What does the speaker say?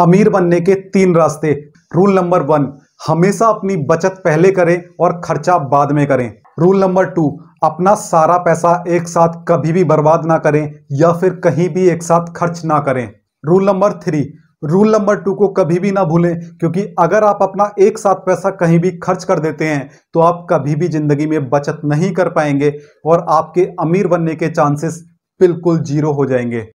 अमीर बनने के तीन रास्ते रूल नंबर वन हमेशा अपनी बचत पहले करें और खर्चा बाद में करें रूल नंबर टू अपना सारा पैसा एक साथ कभी भी बर्बाद ना करें या फिर कहीं भी एक साथ खर्च ना करें rule number three rule number two को कभी भी ना भूलें क्योंकि अगर आप अपना एक साथ पैसा कहीं भी खर्च कर देते हैं तो आप कभी भी ज़िंदगी में बचत नहीं कर पाएंगे और आपके अमीर बनने के चांसेस बिल्कुल जीरो हो जाएंगे